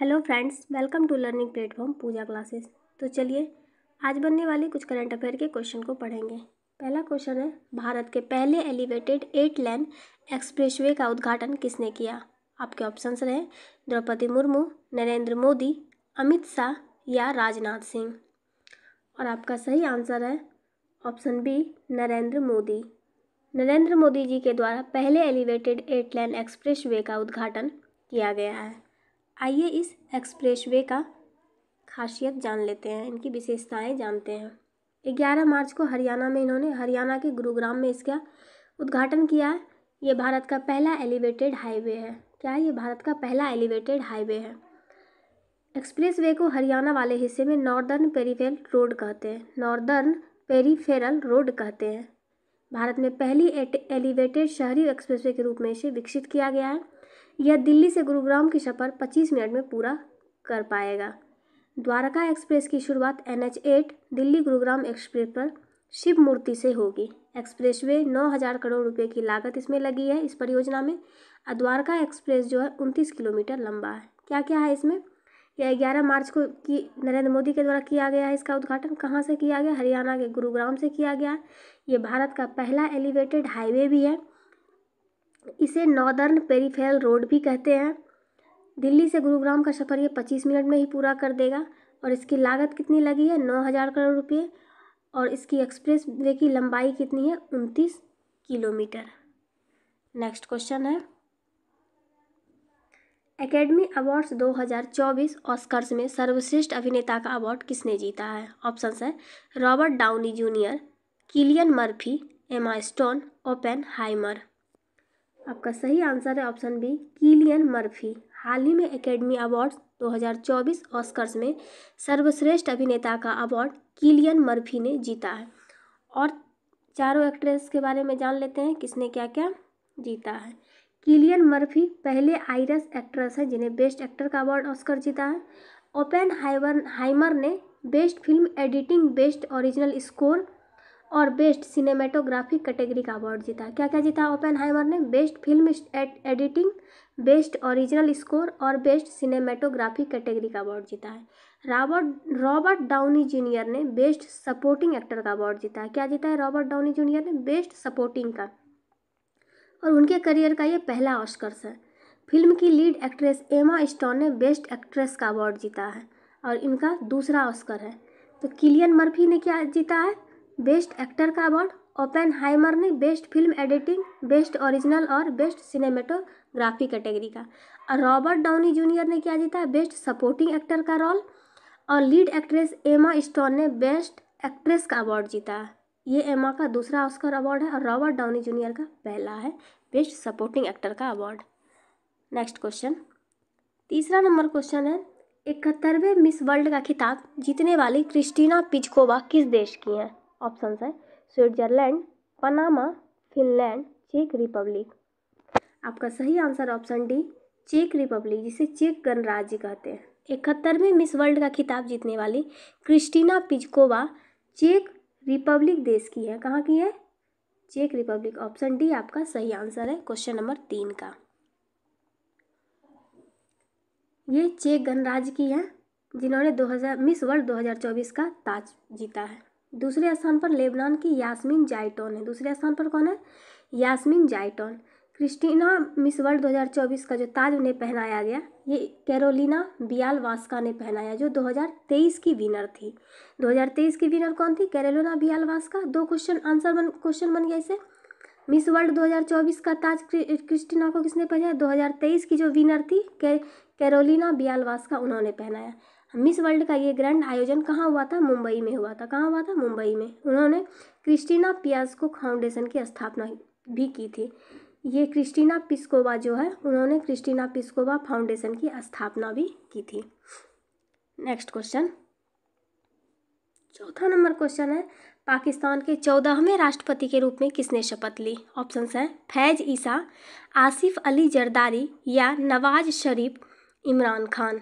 hello friends welcome to learning platform Pooja classes तो चलिए आज बनने वाले कुछ करंट अफेयर के क्वेश्चन को पढ़ेंगे पहला क्वेश्चन है भारत के पहले एलिवेटेड एट लेन एक्सप्रेसवे का उद्घाटन किसने किया आपके ऑप्शंस रहे द्रौपदी मुर्मू नरेंद्र मोदी अमित शाह या राजनाथ सिंह और आपका सही आंसर है ऑप्शन बी नरेंद्र मोदी नरेंद्र मोदी जी के द्वारा पहले एलिवेटेड एट लेन एक्सप्रेस का उद्घाटन किया गया है आइए इस एक्सप्रेसवे का खासियत जान लेते हैं इनकी विशेषताएं जानते हैं ग्यारह मार्च को हरियाणा में इन्होंने हरियाणा के गुरुग्राम में इसका उद्घाटन किया है ये भारत का पहला एलिवेटेड हाईवे है क्या है ये भारत का पहला एलिवेटेड हाईवे है एक्सप्रेस को हरियाणा वाले हिस्से में नॉर्दर्न पेरीफेरल रोड कहते हैं नॉर्दर्न पेरीफेरल रोड कहते हैं भारत में पहली एलिवेटेड शहरी एक्सप्रेसवे के रूप में इसे विकसित किया गया है यह दिल्ली से गुरुग्राम की सफ़र 25 मिनट में पूरा कर पाएगा द्वारका एक्सप्रेस की शुरुआत N H eight Delhi Gurugram express पर शिव मूर्ति से होगी एक्सप्रेसवे नौ हज़ार करोड़ रुपए की लागत इसमें लगी है इस परियोजना में और द्वारका एक्सप्रेस जो है उनतीस किलोमीटर लंबा है क्या क्या है इसमें यह ग्यारह मार्च को की नरेंद्र मोदी के द्वारा किया गया है इसका उद्घाटन कहाँ से किया गया हरियाणा के गुरुग्राम से किया गया है ये भारत का पहला एलिवेटेड हाईवे भी है इसे नॉर्दर्न पेरीफेरल रोड भी कहते हैं दिल्ली से गुरुग्राम का सफ़र ये पच्चीस मिनट में ही पूरा कर देगा और इसकी लागत कितनी लगी है नौ हज़ार करोड़ रुपये और इसकी एक्सप्रेस वे की लंबाई कितनी है उनतीस किलोमीटर नेक्स्ट क्वेश्चन है एकेडमी अवार्ड्स 2024 ऑस्कर्स में सर्वश्रेष्ठ अभिनेता का अवार्ड किसने जीता है ऑप्शंस है Robert Downey Junior Cillian Murphy Emma Stone Oppenheimer आपका सही आंसर है ऑप्शन बी किलियन मर्फी हाल ही में एकेडमी अवार्ड्स 2024 ऑस्कर्स में सर्वश्रेष्ठ अभिनेता का अवार्ड किलियन मर्फी ने जीता है और चारों एक्ट्रेस के बारे में जान लेते हैं किसने क्या क्या जीता है किलियन मर्फी पहले आयरस एक्ट्रेस हैं जिन्हें बेस्ट एक्टर का अवार्ड ऑस्कर जीता है ओपेन हाइवर हाइमर ने best film editing best original score और बेस्ट सिनेमेटोग्राफिक कैटेगरी का अवार्ड जीता क्या क्या जीता ओपन हाइमर ने best film editing best original score और बेस्ट सिनेमेटोग्राफिक कैटेगरी का अवार्ड जीता है रॉबर्ट रॉबर्ट डाउनी जूनियर ने बेस्ट सपोर्टिंग एक्टर का अवार्ड जीता है क्या जीता है रॉबर्ट डाउनी जूनियर ने बेस्ट सपोर्टिंग का और उनके करियर का ये पहला ऑस्कर्स है फिल्म की लीड एक्ट्रेस एमा स्टोन ने बेस्ट एक्ट्रेस का अवार्ड जीता है और इनका दूसरा ऑस्कर है तो किलियन मर्फी ने क्या जीता है बेस्ट एक्टर का अवार्ड ओपेन हाइमर ने best film editing best original और बेस्ट सिनेमेटोग्राफी कैटेगरी का और रॉबर्ट डाउनी जूनियर ने क्या जीता बेस्ट सपोर्टिंग एक्टर का रोल और लीड एक्ट्रेस एमा स्टोन ने बेस्ट एक्ट्रेस का अवार्ड जीता ये एमा का दूसरा ऑस्कर अवार्ड है और रॉबर्ट डाउनी जूनियर का पहला है बेस्ट सपोर्टिंग एक्टर का अवार्ड नेक्स्ट क्वेश्चन तीसरा नंबर क्वेश्चन है इकहत्तरवें मिस वर्ल्ड का खिताब जीतने वाली क्रिस्टीना पिजकोवा किस देश की हैं ऑप्शंस है स्विट्जरलैंड पनामा फिनलैंड चेक रिपब्लिक आपका सही आंसर ऑप्शन डी चेक रिपब्लिक जिसे चेक गणराज्य कहते हैं इकहत्तरवें मिस वर्ल्ड का खिताब जीतने वाली क्रिस्टीना पिजकोवा चेक रिपब्लिक देश की है कहाँ की है चेक रिपब्लिक ऑप्शन डी आपका सही आंसर है क्वेश्चन नंबर तीन का ये चेक गणराज्य की है जिन्होंने 2000 मिस वर्ल्ड 2024 का ताज जीता है दूसरे स्थान पर लेबनान की यास्मीन जाइटोन है दूसरे स्थान पर कौन है Yasmina Zaytoun Kristina Miss World 2024 का जो ताज उन्हें पहनाया गया ये कैरोलिना बियाल वास्का ने पहनाया जो 2023 की विनर थी 2023 की विनर कौन थी कैरोलिना बियाल वास्का दो क्वेश्चन आंसर बन क्वेश्चन बन गया इसे मिस वर्ल्ड 2024 का ताज क्रिस्टीना को किसने पहनाया 2023 की जो विनर थी कैरोलिना बियाल वास्का उन्होंने पहनाया मिस वर्ल्ड का ये ग्रैंड आयोजन कहाँ हुआ था मुंबई में हुआ था कहाँ हुआ था मुंबई में उन्होंने क्रिस्टीना पियास्को फाउंडेशन की स्थापना भी की थी ये क्रिस्टीना पिस्कोवा जो है उन्होंने क्रिस्टीना पिस्कोवा फाउंडेशन की स्थापना भी की थी नेक्स्ट क्वेश्चन चौथा नंबर क्वेश्चन है पाकिस्तान के चौदहवें राष्ट्रपति के रूप में किसने शपथ ली ऑप्शन हैं फैज ईसा आसिफ अली जरदारी या नवाज शरीफ इमरान खान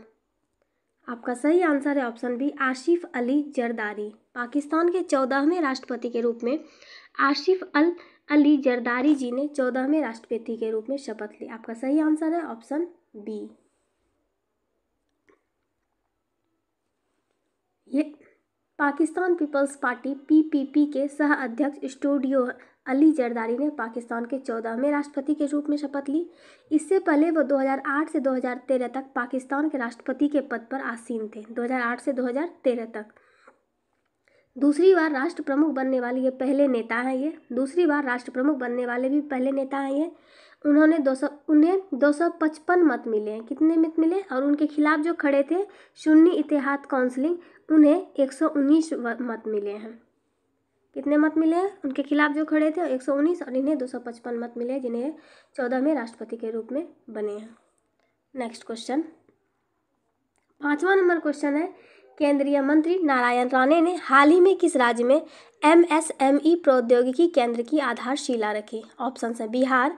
आपका सही आंसर है ऑप्शन बी आशिफ अली जरदारी पाकिस्तान के चौदहवें राष्ट्रपति के रूप में आशिफ अल अली जरदारी जी ने चौदहवें राष्ट्रपति के रूप में शपथ ली आपका सही आंसर है ऑप्शन बी ये पाकिस्तान पीपल्स पार्टी पीपीपी के सह अध्यक्ष स्टूडियो अली जरदारी ने पाकिस्तान के चौदहवें राष्ट्रपति के रूप में शपथ ली इससे पहले वो 2008 से 2013 तक पाकिस्तान के राष्ट्रपति के पद पर आसीन थे 2008 से 2013 तक दूसरी बार राष्ट्र प्रमुख बनने वाले ये पहले नेता हैं ये दूसरी बार राष्ट्र प्रमुख बनने वाले भी पहले नेता हैं ये उन्होंने दो सौ उन्हें दो सौ पचपन मत मिले हैं कितने मत मिले और उनके खिलाफ जो खड़े थे शून्य इतिहाद काउंसलिंग उन्हें एक सौ उन्नीस मत मिले हैं कितने मत मिले उनके खिलाफ जो खड़े थे एक सौ उन्नीस और इन्हें दो सौ पचपन मत मिले जिन्हें चौदह में राष्ट्रपति के रूप में बने हैं नेक्स्ट क्वेश्चन पाँचवा नंबर क्वेश्चन है केंद्रीय मंत्री नारायण राणे ने हाल ही में किस राज्य में एमएसएमई e प्रौद्योगिकी केंद्र की आधारशिला रखी ऑप्शन है बिहार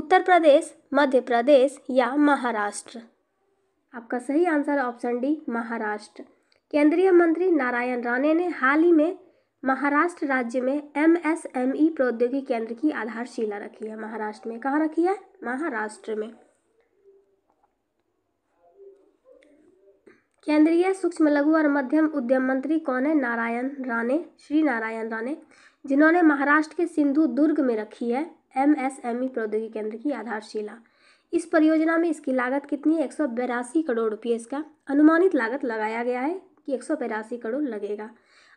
उत्तर प्रदेश मध्य प्रदेश या महाराष्ट्र आपका सही आंसर ऑप्शन डी महाराष्ट्र केंद्रीय मंत्री नारायण राणे ने हाल ही में महाराष्ट्र राज्य में एम एस एम ई प्रौद्योगिकी केंद्र की आधारशिला रखी है महाराष्ट्र में कहाँ रखी है महाराष्ट्र में केंद्रीय सूक्ष्म लघु और मध्यम उद्यम मंत्री कौन है नारायण राणे श्री नारायण राणे जिन्होंने महाराष्ट्र के सिंधु दुर्ग में रखी है एम एस एम ई प्रौद्योगिकी केंद्र की आधारशिला इस परियोजना में इसकी लागत कितनी है एक करोड़ रुपये इसका अनुमानित लागत लगाया गया है कि एक करोड़ लगेगा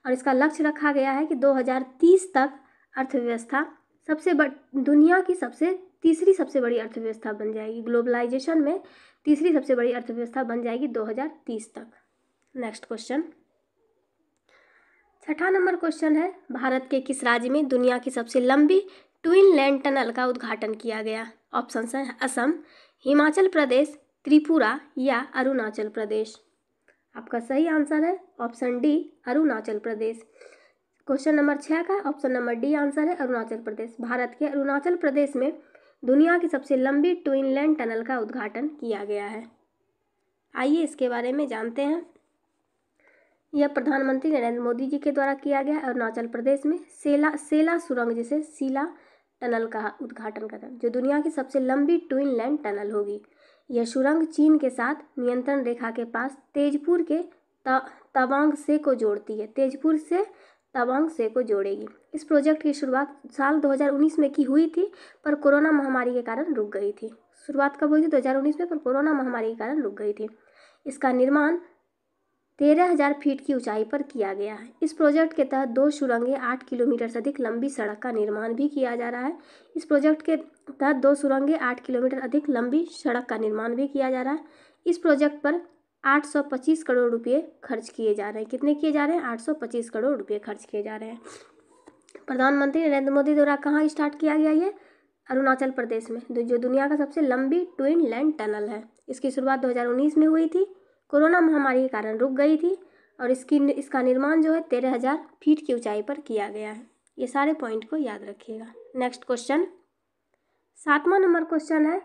और इसका लक्ष्य रखा गया है कि 2030 तक अर्थव्यवस्था सबसे बड़ दुनिया की सबसे तीसरी सबसे बड़ी अर्थव्यवस्था बन जाएगी ग्लोबलाइजेशन में तीसरी सबसे बड़ी अर्थव्यवस्था बन जाएगी 2030 तक नेक्स्ट क्वेश्चन छठा नंबर क्वेश्चन है भारत के किस राज्य में दुनिया की सबसे लंबी ट्विन लैंड टनल का उद्घाटन किया गया ऑप्शन है असम हिमाचल प्रदेश त्रिपुरा या अरुणाचल प्रदेश आपका सही आंसर है option D Arunachal Pradesh question number छः का ऑप्शन नंबर डी आंसर है अरुणाचल प्रदेश भारत के अरुणाचल प्रदेश में दुनिया की सबसे लंबी ट्विन लैंड टनल का उद्घाटन किया गया है आइए इसके बारे में जानते हैं यह प्रधानमंत्री नरेंद्र मोदी जी के द्वारा किया गया अरुणाचल प्रदेश में सेला सेला सुरंग जिसे सीला टनल का उद्घाटन करें जो दुनिया की सबसे लंबी ट्विन लैंड टनल होगी यह सुरंग चीन के साथ नियंत्रण रेखा के पास तेजपुर के तवांग से को जोड़ती है तेजपुर से तवांग से को जोड़ेगी इस प्रोजेक्ट की शुरुआत साल 2019 में की हुई थी पर कोरोना महामारी के कारण रुक गई थी शुरुआत कब हुई थी 2019 में पर कोरोना महामारी के कारण रुक गई थी इसका निर्माण तेरह हजार फीट की ऊंचाई पर किया गया है इस प्रोजेक्ट के तहत दो सुरंगें आठ किलोमीटर से अधिक लंबी सड़क का निर्माण भी किया जा रहा है इस प्रोजेक्ट के तहत दो सुरंगें आठ किलोमीटर अधिक लंबी सड़क का निर्माण भी किया जा रहा है इस प्रोजेक्ट पर 825 करोड़ रुपए खर्च किए जा रहे हैं कितने किए जा रहे हैं पच्चीस करोड़ रुपये खर्च किए जा रहे हैं प्रधानमंत्री नरेंद्र मोदी द्वारा कहाँ स्टार्ट किया गया ये अरुणाचल प्रदेश में जो दुनिया का सबसे लंबी ट्विन लैंड टनल है इसकी शुरुआत उन्नीस में हुई थी कोरोना महामारी के कारण रुक गई थी और इसकी इसका निर्माण जो है तेरह हज़ार फीट की ऊंचाई पर किया गया है ये सारे पॉइंट को याद रखिएगा नेक्स्ट क्वेश्चन सातवां नंबर क्वेश्चन है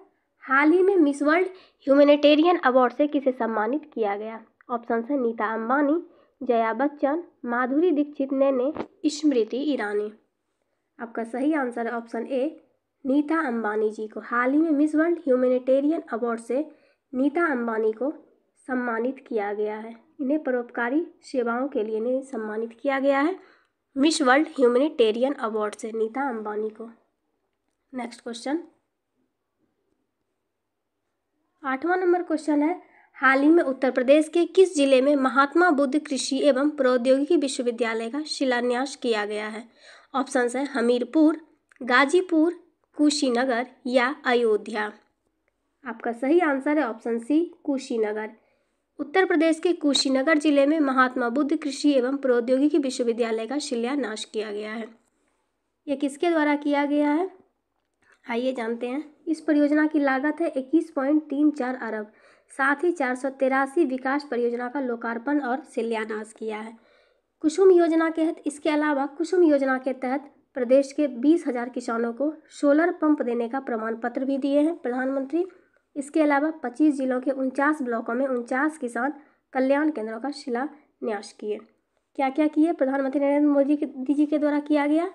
हाल ही में मिस वर्ल्ड ह्यूमेनिटेरियन अवार्ड से किसे सम्मानित किया गया ऑप्शन है नीता अंबानी जया बच्चन माधुरी दीक्षित ने स्मृति ईरानी आपका सही आंसर है ऑप्शन ए नीता अंबानी जी को हाल ही में मिस वर्ल्ड ह्यूमेनिटेरियन अवार्ड से नीता अंबानी को सम्मानित किया गया है इन्हें परोपकारी सेवाओं के लिए इन्हें सम्मानित किया गया है मिस वर्ल्ड ह्यूमनिटेरियन अवार्ड से नीता अंबानी को नेक्स्ट क्वेश्चन आठवां नंबर क्वेश्चन है हाल ही में उत्तर प्रदेश के किस जिले में महात्मा बुद्ध कृषि एवं प्रौद्योगिकी विश्वविद्यालय का शिलान्यास किया गया है ऑप्शंस हैं हमीरपुर गाजीपुर कुशीनगर या अयोध्या आपका सही आंसर है ऑप्शन सी कुशीनगर उत्तर प्रदेश के कुशीनगर जिले में महात्मा बुद्ध कृषि एवं प्रौद्योगिकी विश्वविद्यालय का शिलान्यास किया गया है यह किसके द्वारा किया गया है आइए जानते हैं इस परियोजना की लागत है इक्कीस पॉइंट तीन चार अरब साथ ही चार सौ तिरासी विकास परियोजना का लोकार्पण और शिलान्यास किया है कुसुम योजना के तहत इसके अलावा कुसुम योजना के तहत प्रदेश के बीस हजार किसानों को सोलर पंप देने का प्रमाण पत्र भी दिए हैं प्रधानमंत्री इसके अलावा पच्चीस जिलों के उनचास ब्लॉकों में उनचास किसान कल्याण केंद्रों का शिलान्यास किए क्या क्या किए प्रधानमंत्री नरेंद्र मोदी जी के द्वारा किया गया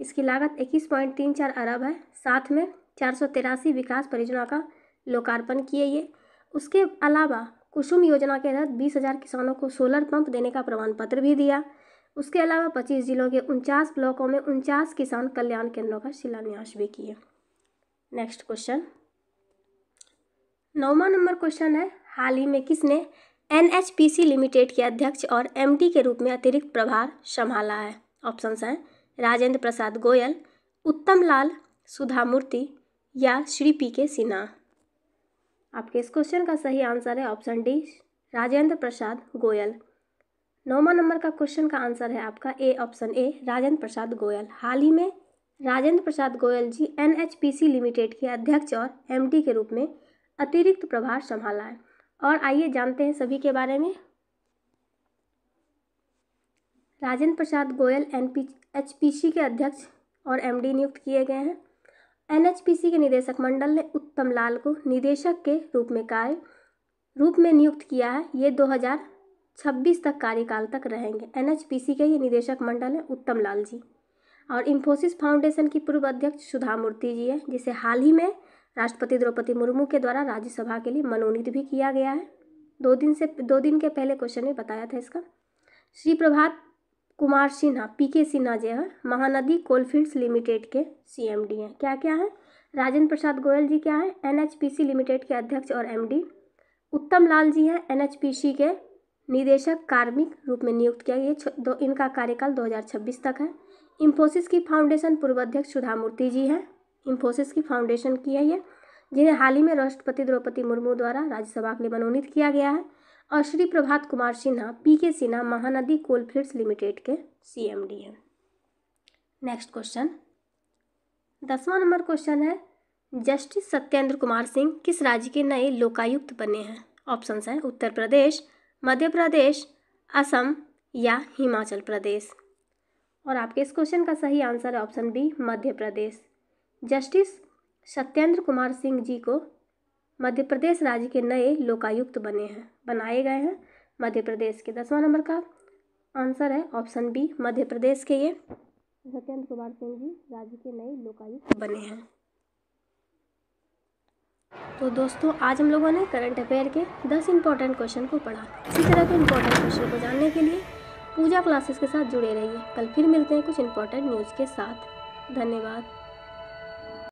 इसकी लागत इक्कीस पॉइंट तीन चार अरब है साथ में चार सौ तिरासी विकास परियोजना का लोकार्पण किए ये उसके अलावा कुसुम योजना के तहत बीस हज़ार किसानों को सोलर पंप देने का प्रमाण पत्र भी दिया उसके अलावा पच्चीस जिलों के उनचास ब्लॉकों में उनचास किसान कल्याण केंद्रों का शिलान्यास भी किए नेक्स्ट क्वेश्चन नौवा नंबर क्वेश्चन है हाल ही में किसने एन लिमिटेड के अध्यक्ष और डी के रूप में अतिरिक्त प्रभार संभाला है ऑप्शन हैं राजेंद्र प्रसाद गोयल उत्तम लाल सुधा मूर्ति या श्री पी के सिन्हा आपके इस क्वेश्चन का सही आंसर है ऑप्शन डी राजेंद्र प्रसाद गोयल नौवा नंबर का क्वेश्चन का आंसर है आपका A option A Rajendra Prasad Goyal हाल ही में राजेंद्र प्रसाद गोयल जी एन लिमिटेड के अध्यक्ष और डी के रूप में अतिरिक्त प्रभार संभाला है और आइए जानते हैं सभी के बारे में Rajendra Prasad Goyal N P H P C के अध्यक्ष और एम डी नियुक्त किए गए हैं एन एच पी सी के निदेशक मंडल ने उत्तम लाल को निदेशक के रूप में कार्य रूप में नियुक्त किया है ये दो हज़ार छब्बीस तक कार्यकाल तक रहेंगे एन एच पी सी के ये निदेशक मंडल हैं उत्तम लाल जी और इंफोसिस फाउंडेशन की पूर्व अध्यक्ष सुधा मूर्ति जी है जिसे हाल ही में राष्ट्रपति द्रौपदी मुर्मू के द्वारा राज्यसभा के लिए मनोनीत भी किया गया है दो दिन से दो दिन के पहले क्वेश्चन में बताया था इसका श्री प्रभात कुमार सिन्हा पी के सिन्हा जो है महानदी कोलफील्ड्स लिमिटेड के सीएमडी हैं क्या क्या हैं राजेंद्र प्रसाद गोयल जी क्या पी एनएचपीसी लिमिटेड के अध्यक्ष और एमडी उत्तम लाल जी हैं एनएचपीसी के निदेशक कार्मिक रूप में नियुक्त किया गया दो इनका कार्यकाल 2026 तक है इन्फोसिस की फाउंडेशन पूर्व अध्यक्ष सुधा मूर्ति जी हैं इन्फोसिस की फाउंडेशन की है ये जिन्हें हाल ही में राष्ट्रपति द्रौपदी मुर्मू द्वारा राज्यसभा के लिए मनोनीत किया गया है और Shri Prabhat Kumar Sinha P K Sinha Mahanadi coalfields limited के सी एम डी हैं नेक्स्ट क्वेश्चन दसवां नंबर क्वेश्चन है जस्टिस सत्येंद्र कुमार सिंह किस राज्य के नए लोकायुक्त बने हैं ऑप्शंस हैं उत्तर प्रदेश मध्य प्रदेश असम या हिमाचल प्रदेश और आपके इस क्वेश्चन का सही आंसर है option B Madhya Pradesh justice Satyendra Kumar Singh ji को मध्य प्रदेश राज्य के नए लोकायुक्त बने हैं बनाए गए हैं मध्य प्रदेश के दसवां नंबर का आंसर है ऑप्शन बी मध्य प्रदेश के ये सत्येंद्र कुमार सिंह जी राज्य के नए लोकायुक्त बने हैं तो दोस्तों आज हम लोगों ने करंट अफेयर के दस इंपॉर्टेंट क्वेश्चन को पढ़ा इसी तरह के इंपॉर्टेंट क्वेश्चन को जानने के लिए पूजा क्लासेस के साथ जुड़े रहिए कल फिर मिलते हैं कुछ इंपॉर्टेंट न्यूज़ के साथ धन्यवाद